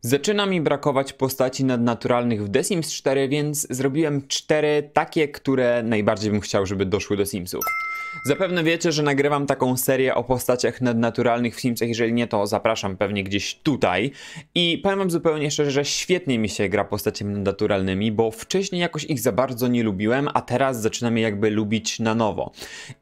Zaczyna mi brakować postaci nadnaturalnych w The Sims 4, więc zrobiłem cztery takie, które najbardziej bym chciał, żeby doszły do Simsów. Zapewne wiecie, że nagrywam taką serię o postaciach nadnaturalnych w Simsach, jeżeli nie, to zapraszam pewnie gdzieś tutaj. I powiem wam zupełnie szczerze, że świetnie mi się gra postaciami nadnaturalnymi, bo wcześniej jakoś ich za bardzo nie lubiłem, a teraz zaczynam je jakby lubić na nowo.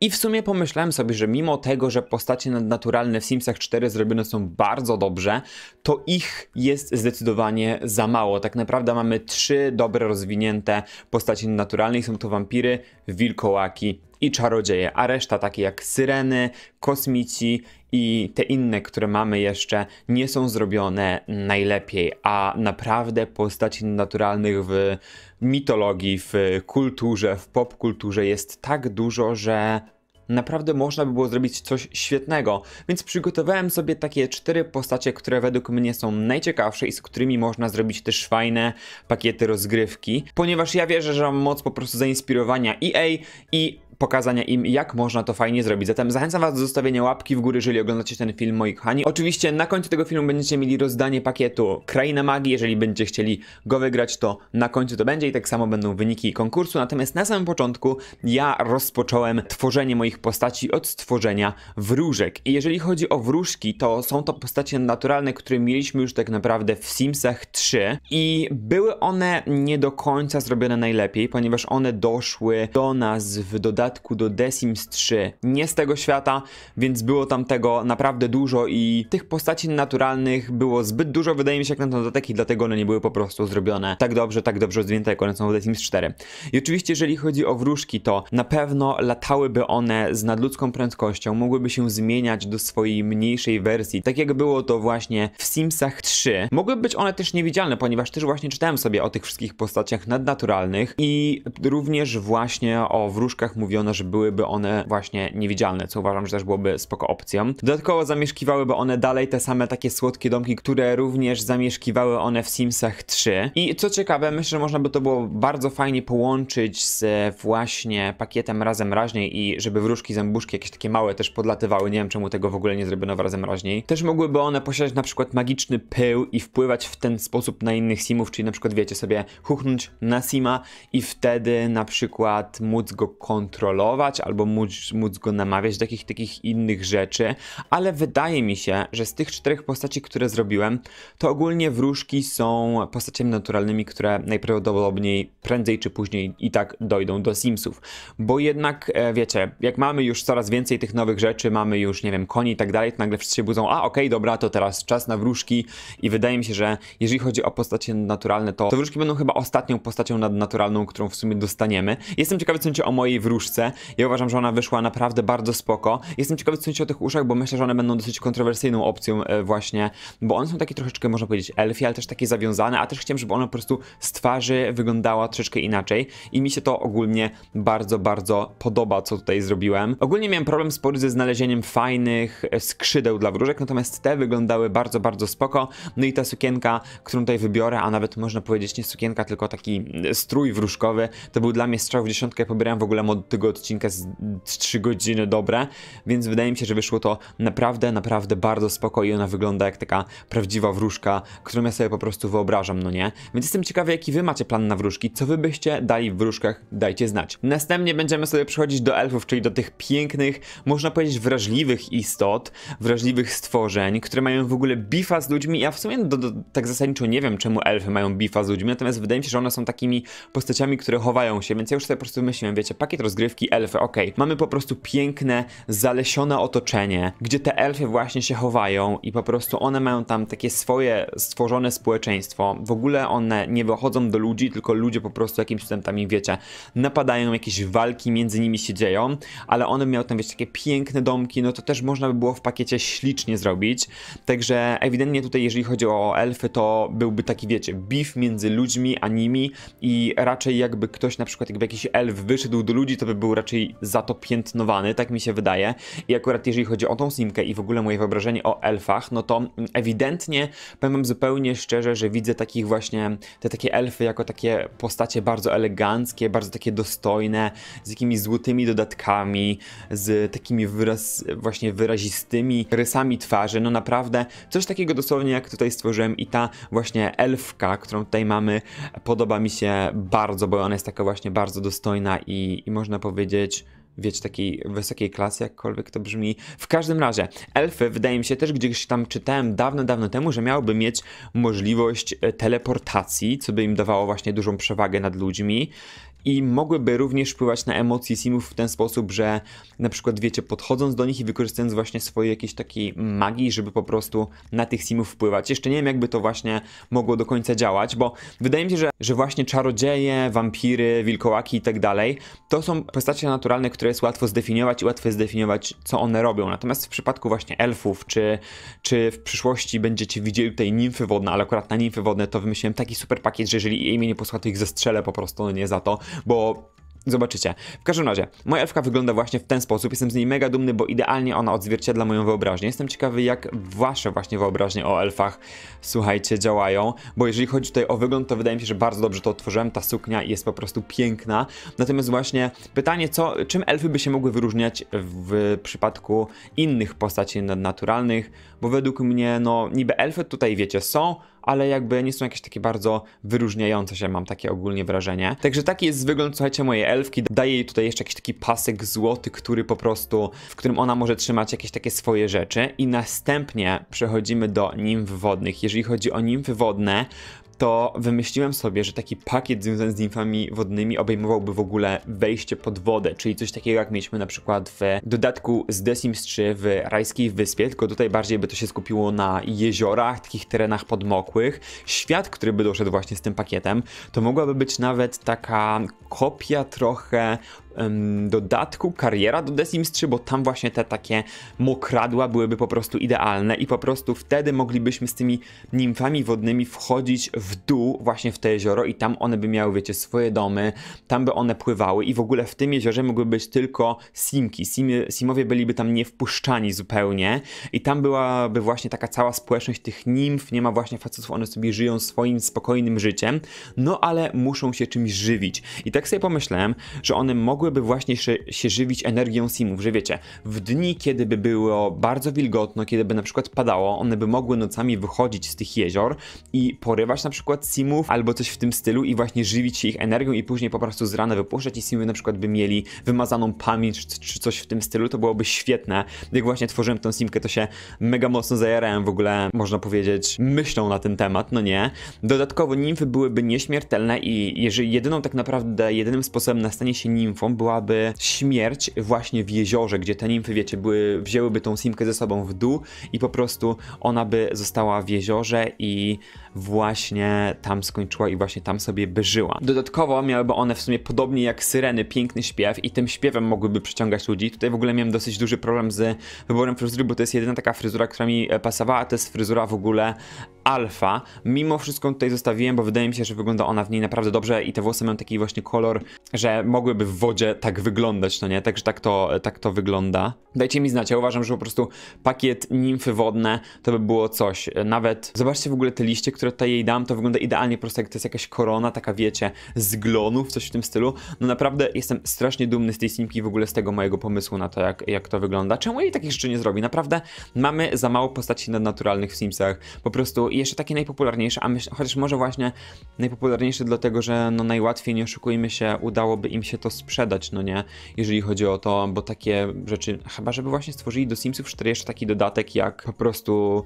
I w sumie pomyślałem sobie, że mimo tego, że postacie nadnaturalne w Simsach 4 zrobione są bardzo dobrze, to ich jest zdecydowanie za mało. Tak naprawdę mamy trzy dobre rozwinięte postacie nadnaturalne, są to wampiry, wilkołaki i czarodzieje, a reszta takie jak syreny, kosmici i te inne, które mamy jeszcze, nie są zrobione najlepiej, a naprawdę postaci naturalnych w mitologii, w kulturze, w popkulturze jest tak dużo, że naprawdę można by było zrobić coś świetnego, więc przygotowałem sobie takie cztery postacie, które według mnie są najciekawsze i z którymi można zrobić też fajne pakiety rozgrywki, ponieważ ja wierzę, że mam moc po prostu zainspirowania EA i pokazania im, jak można to fajnie zrobić. Zatem zachęcam Was do zostawienia łapki w górę, jeżeli oglądacie ten film, moi kochani. Oczywiście na końcu tego filmu będziecie mieli rozdanie pakietu Kraina Magii. Jeżeli będziecie chcieli go wygrać, to na końcu to będzie i tak samo będą wyniki konkursu. Natomiast na samym początku ja rozpocząłem tworzenie moich swoich postaci od stworzenia wróżek. I jeżeli chodzi o wróżki, to są to postacie naturalne, które mieliśmy już tak naprawdę w Simsach 3 i były one nie do końca zrobione najlepiej, ponieważ one doszły do nas w dodatku do The Sims 3, nie z tego świata, więc było tam tego naprawdę dużo i tych postaci naturalnych było zbyt dużo, wydaje mi się, jak na ten dodatek i dlatego one nie były po prostu zrobione tak dobrze, tak dobrze zdjęte, jak one są w The Sims 4. I oczywiście, jeżeli chodzi o wróżki, to na pewno latałyby one z nadludzką prędkością mogłyby się zmieniać do swojej mniejszej wersji, tak jak było to właśnie w Simsach 3. Mogłyby być one też niewidzialne, ponieważ też właśnie czytałem sobie o tych wszystkich postaciach nadnaturalnych i również właśnie o wróżkach mówiono, że byłyby one właśnie niewidzialne, co uważam, że też byłoby spoko opcją. Dodatkowo zamieszkiwałyby one dalej te same takie słodkie domki, które również zamieszkiwały one w Simsach 3. I co ciekawe, myślę, że można by to było bardzo fajnie połączyć z właśnie pakietem Razem Raźniej i żeby wróżki wróżki, zębuszki, jakieś takie małe też podlatywały. Nie wiem, czemu tego w ogóle nie zrobiono razem raźniej. Też mogłyby one posiadać na przykład magiczny pył i wpływać w ten sposób na innych simów, czyli na przykład wiecie sobie huchnąć na sima i wtedy na przykład móc go kontrolować albo móc, móc go namawiać do takich, takich innych rzeczy, ale wydaje mi się, że z tych czterech postaci, które zrobiłem, to ogólnie wróżki są postaciami naturalnymi, które najprawdopodobniej prędzej czy później i tak dojdą do simsów, bo jednak e, wiecie, jak mamy mamy już coraz więcej tych nowych rzeczy, mamy już, nie wiem, koni i tak dalej, to nagle wszyscy się budzą, a okej, okay, dobra, to teraz czas na wróżki i wydaje mi się, że jeżeli chodzi o postacie naturalne, to, to wróżki będą chyba ostatnią postacią nadnaturalną, którą w sumie dostaniemy. Jestem ciekawy, co o mojej wróżce. Ja uważam, że ona wyszła naprawdę bardzo spoko. Jestem ciekawy, co o tych uszach, bo myślę, że one będą dosyć kontrowersyjną opcją e, właśnie, bo one są takie troszeczkę, można powiedzieć, elfie, ale też takie zawiązane, a też chciałem, żeby ona po prostu z twarzy wyglądała troszeczkę inaczej i mi się to ogólnie bardzo, bardzo podoba, co tutaj zrobiłem Ogólnie miałem problem spory ze znalezieniem fajnych e, skrzydeł dla wróżek, natomiast te wyglądały bardzo, bardzo spoko. No i ta sukienka, którą tutaj wybiorę, a nawet można powiedzieć nie sukienka, tylko taki mm, strój wróżkowy, to był dla mnie strzał w dziesiątkę. pobierałem w ogóle od tego odcinka z 3 godziny dobre, więc wydaje mi się, że wyszło to naprawdę, naprawdę bardzo spoko i ona wygląda jak taka prawdziwa wróżka, którą ja sobie po prostu wyobrażam, no nie? Więc jestem ciekawy, jaki wy macie plan na wróżki, co wy byście dali w wróżkach, dajcie znać. Następnie będziemy sobie przechodzić do elfów, czyli do tych pięknych, można powiedzieć wrażliwych istot, wrażliwych stworzeń, które mają w ogóle bifa z ludźmi. Ja w sumie do, do, tak zasadniczo nie wiem, czemu elfy mają bifa z ludźmi, natomiast wydaje mi się, że one są takimi postaciami, które chowają się, więc ja już sobie po prostu myślałem, wiecie, pakiet rozgrywki elfy, ok, Mamy po prostu piękne, zalesione otoczenie, gdzie te elfy właśnie się chowają i po prostu one mają tam takie swoje stworzone społeczeństwo. W ogóle one nie wychodzą do ludzi, tylko ludzie po prostu jakimś tam, tam wiecie, napadają, jakieś walki między nimi się dzieją, ale one miały tam, wiesz, takie piękne domki, no to też można by było w pakiecie ślicznie zrobić. Także ewidentnie tutaj, jeżeli chodzi o elfy, to byłby taki, wiecie, beef między ludźmi a nimi i raczej jakby ktoś, na przykład jakby jakiś elf wyszedł do ludzi, to by był raczej za to piętnowany, tak mi się wydaje. I akurat jeżeli chodzi o tą simkę i w ogóle moje wyobrażenie o elfach, no to ewidentnie, powiem wam zupełnie szczerze, że widzę takich właśnie, te takie elfy jako takie postacie bardzo eleganckie, bardzo takie dostojne, z jakimiś złotymi dodatkami, oczami, z takimi wyraz, właśnie wyrazistymi rysami twarzy. No naprawdę coś takiego dosłownie jak tutaj stworzyłem i ta właśnie elfka, którą tutaj mamy, podoba mi się bardzo, bo ona jest taka właśnie bardzo dostojna i, i można powiedzieć wiecie, takiej wysokiej klasy, jakkolwiek to brzmi. W każdym razie, elfy, wydaje mi się, też gdzieś tam czytałem dawno, dawno temu, że miałoby mieć możliwość teleportacji, co by im dawało właśnie dużą przewagę nad ludźmi i mogłyby również wpływać na emocje simów w ten sposób, że na przykład wiecie, podchodząc do nich i wykorzystując właśnie swoje jakieś takiej magii, żeby po prostu na tych simów wpływać. Jeszcze nie wiem, jakby to właśnie mogło do końca działać, bo wydaje mi się, że, że właśnie czarodzieje, wampiry, wilkołaki i tak dalej, to są postacie naturalne, które jest łatwo zdefiniować i łatwo jest zdefiniować, co one robią. Natomiast w przypadku właśnie elfów, czy, czy w przyszłości będziecie widzieli tutaj nimfy wodne, ale akurat na nimfy wodne to wymyśliłem taki super pakiet, że jeżeli imię nie posłucha, to ich zestrzelę po prostu, no nie za to, bo Zobaczycie. W każdym razie, moja elfka wygląda właśnie w ten sposób. Jestem z niej mega dumny, bo idealnie ona odzwierciedla moją wyobraźnię. Jestem ciekawy, jak wasze właśnie wyobraźnie o elfach, słuchajcie, działają. Bo jeżeli chodzi tutaj o wygląd, to wydaje mi się, że bardzo dobrze to otworzyłem. Ta suknia jest po prostu piękna. Natomiast właśnie pytanie, co, czym elfy by się mogły wyróżniać w przypadku innych postaci nadnaturalnych, bo według mnie, no niby elfy tutaj wiecie są, ale jakby nie są jakieś takie bardzo wyróżniające się, mam takie ogólnie wrażenie. Także taki jest wygląd, słuchajcie, mojej elfki. Daję jej tutaj jeszcze jakiś taki pasek złoty, który po prostu, w którym ona może trzymać jakieś takie swoje rzeczy. I następnie przechodzimy do nimf wodnych. Jeżeli chodzi o nimfy wodne, to wymyśliłem sobie, że taki pakiet związany z nimfami wodnymi obejmowałby w ogóle wejście pod wodę, czyli coś takiego jak mieliśmy na przykład w dodatku z The Sims 3 w Rajskiej Wyspie, tylko tutaj bardziej by to się skupiło na jeziorach, takich terenach podmokłych. Świat, który by doszedł właśnie z tym pakietem, to mogłaby być nawet taka kopia trochę dodatku kariera do The Sims 3, bo tam właśnie te takie mokradła byłyby po prostu idealne i po prostu wtedy moglibyśmy z tymi nimfami wodnymi wchodzić w dół właśnie w te jezioro i tam one by miały, wiecie, swoje domy, tam by one pływały i w ogóle w tym jeziorze mogły być tylko simki. Simy, simowie byliby tam niewpuszczani zupełnie i tam byłaby właśnie taka cała społeczność tych nimf, nie ma właśnie facetów, one sobie żyją swoim spokojnym życiem, no ale muszą się czymś żywić. I tak sobie pomyślałem, że one mogły mogłyby właśnie się, się żywić energią simów, że wiecie, w dni, kiedy by było bardzo wilgotno, kiedy by na przykład padało, one by mogły nocami wychodzić z tych jezior i porywać na przykład simów albo coś w tym stylu i właśnie żywić się ich energią i później po prostu z rana wypuszczać i simy na przykład by mieli wymazaną pamięć czy, coś w tym stylu, to byłoby świetne. Jak właśnie tworzyłem tą simkę, to się mega mocno zajarałem w ogóle, można powiedzieć, myślą na ten temat, no nie? Dodatkowo nimfy byłyby nieśmiertelne i jeżeli jedyną tak naprawdę, jedynym sposobem na stanie się nimfą byłaby śmierć właśnie w jeziorze, gdzie te nimfy, wiecie, były, wzięłyby tą simkę ze sobą w dół i po prostu ona by została w jeziorze i właśnie tam skończyła i właśnie tam sobie by żyła. Dodatkowo miałyby one w sumie podobnie jak syreny piękny śpiew i tym śpiewem mogłyby przyciągać ludzi. Tutaj w ogóle miałem dosyć duży problem z wyborem fryzury, bo to jest jedyna taka fryzura, która mi e, pasowała, to jest fryzura w ogóle Alfa. Mimo wszystko tutaj zostawiłem, bo wydaje mi się, że wygląda ona w niej naprawdę dobrze i te włosy mają taki właśnie kolor, że mogłyby w wodzie tak wyglądać, no nie? Także tak to, tak to wygląda. Dajcie mi znać, ja uważam, że po prostu pakiet nimfy wodne to by było coś. Nawet, zobaczcie w ogóle te liście, które tutaj jej dam, to wygląda idealnie po prostu jak to jest jakaś korona, taka wiecie, z glonów, coś w tym stylu. No naprawdę jestem strasznie dumny z tej simki w ogóle z tego mojego pomysłu na to, jak, jak to wygląda. Czemu jej takich rzeczy nie zrobi? Naprawdę mamy za mało postaci nadnaturalnych w Simsach. Po prostu i jeszcze takie najpopularniejsze, a myśl, chociaż może właśnie najpopularniejsze dlatego, że no najłatwiej, nie oszukujmy się, udałoby im się to sprzedać, no nie? Jeżeli chodzi o to, bo takie rzeczy, chyba żeby właśnie stworzyli do Simsów 4 jeszcze taki dodatek jak po prostu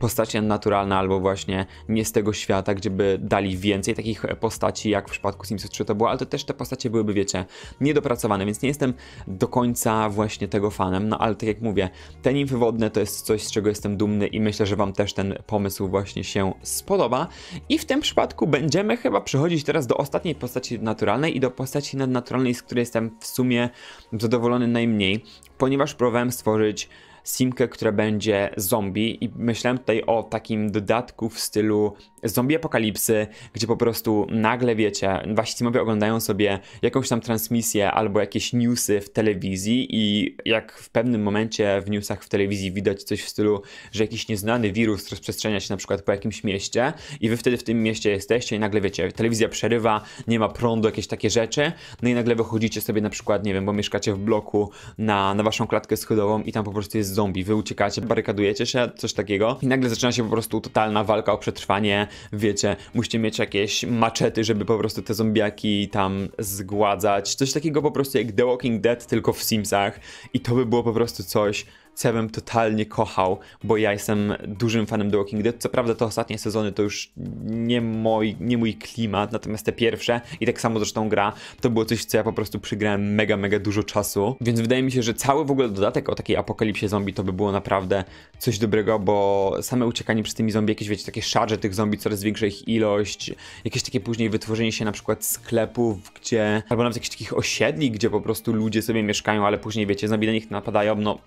postacie naturalne albo właśnie nie z tego świata, gdzie by dali więcej takich postaci, jak w przypadku Sims 3 to było, ale to też te postacie byłyby, wiecie, niedopracowane, więc nie jestem do końca właśnie tego fanem, no ale tak jak mówię, te nimfy wodne to jest coś, z czego jestem dumny i myślę, że wam też ten pomysł właśnie się spodoba i w tym przypadku będziemy chyba przechodzić teraz do ostatniej postaci naturalnej i do postaci nadnaturalnej, z której jestem w sumie zadowolony najmniej, ponieważ próbowałem stworzyć simkę, która będzie zombie i myślałem tutaj o takim dodatku w stylu zombie apokalipsy, gdzie po prostu nagle, wiecie, wasi simowie oglądają sobie jakąś tam transmisję albo jakieś newsy w telewizji i jak w pewnym momencie w newsach w telewizji widać coś w stylu, że jakiś nieznany wirus rozprzestrzenia się na przykład po jakimś mieście i wy wtedy w tym mieście jesteście i nagle, wiecie, telewizja przerywa, nie ma prądu, jakieś takie rzeczy, no i nagle wychodzicie sobie na przykład, nie wiem, bo mieszkacie w bloku na, na waszą klatkę schodową i tam po prostu jest jest zombie, wy uciekacie, barykadujecie się, coś takiego i nagle zaczyna się po prostu totalna walka o przetrwanie, wiecie, musicie mieć jakieś maczety, żeby po prostu te zombiaki tam zgładzać, coś takiego po prostu jak The Walking Dead, tylko w Simsach i to by było po prostu coś co ja bym totalnie kochał, bo ja jestem dużym fanem The Walking Dead. Co prawda te ostatnie sezony to już nie mój, nie mój klimat, natomiast te pierwsze i tak samo zresztą gra, to było coś, co ja po prostu przygrałem mega, mega dużo czasu. Więc wydaje mi się, że cały w ogóle dodatek o takiej apokalipsie zombie to by było naprawdę coś dobrego, bo same uciekanie przez tymi zombie, jakieś wiecie, takie szarze tych zombie, coraz większa ich ilość, jakieś takie później wytworzenie się na przykład sklepów, gdzie, albo nawet jakichś takich osiedli, gdzie po prostu ludzie sobie mieszkają, ale później wiecie, zombie na nich napadają, no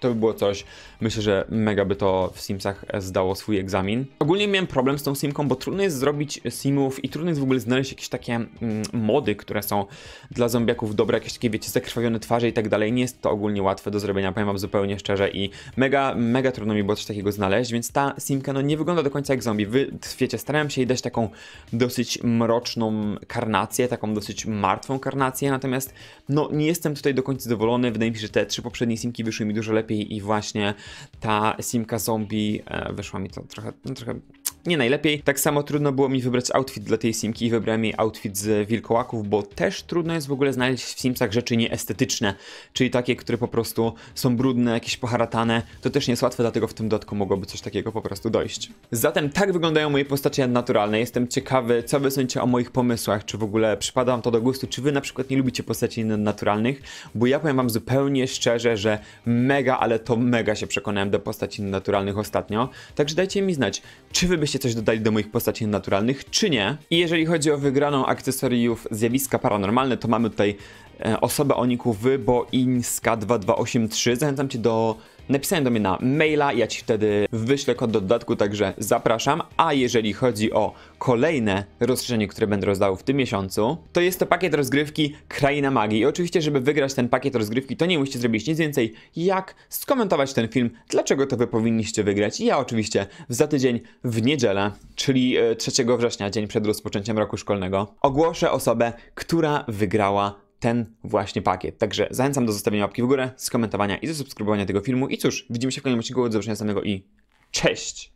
to by było coś, myślę, że mega by to w Simsach e, zdało swój egzamin. Ogólnie miałem problem z tą Simką, bo trudno jest zrobić Simów i trudno jest w ogóle znaleźć jakieś takie mm, mody, które są dla zombiaków dobre, jakieś takie, wiecie, zakrwawione twarze i tak dalej. Nie jest to ogólnie łatwe do zrobienia, powiem wam zupełnie szczerze i mega, mega trudno mi było coś takiego znaleźć, więc ta Simka no nie wygląda do końca jak zombie. Wy, wiecie, starałem się jej dać taką dosyć mroczną karnację, taką dosyć martwą karnację, natomiast no nie jestem tutaj do końca zadowolony. Wydaje mi się, że te trzy poprzednie Simki wyszły mi dużo lepiej lepiej i właśnie ta simka zombie, e, wyszła mi to trochę, no, trochę nie najlepiej. Tak samo trudno było mi wybrać outfit dla tej simki i wybrałem jej outfit z wilkołaków, bo też trudno jest w ogóle znaleźć w simsach rzeczy nieestetyczne, czyli takie, które po prostu są brudne, jakieś poharatane. To też nie jest łatwe, dlatego w tym dodatku mogłoby coś takiego po prostu dojść. Zatem tak wyglądają moje postacie naturalne. Jestem ciekawy, co wy sądzicie o moich pomysłach, czy w ogóle przypada wam to do gustu, czy wy na przykład nie lubicie postaci naturalnych, bo ja powiem wam zupełnie szczerze, że mega, ale to mega się przekonałem do postaci naturalnych ostatnio. Także dajcie mi znać, czy wy byście byście coś dodali do moich postaci naturalnych, czy nie. I jeżeli chodzi o wygraną akcesoriów zjawiska paranormalne, to mamy tutaj e, osobę o niku wyboinska2283. Zachęcam cię do napisałem do mnie na maila, ja Ci wtedy wyślę kod do dodatku, także zapraszam. A jeżeli chodzi o kolejne rozszerzenie, które będę rozdał w tym miesiącu, to jest to pakiet rozgrywki Kraina Magii. I oczywiście, żeby wygrać ten pakiet rozgrywki, to nie musicie zrobić nic więcej, jak skomentować ten film, dlaczego to Wy powinniście wygrać. I ja oczywiście za tydzień w niedzielę, czyli 3 e, września, dzień przed rozpoczęciem roku szkolnego, ogłoszę osobę, która wygrała ten właśnie pakiet. Także zachęcam do zostawienia łapki w górę, skomentowania i zasubskrybowania tego filmu. I cóż, widzimy się w kolejnym odcinku. Do zobaczenia samego i cześć!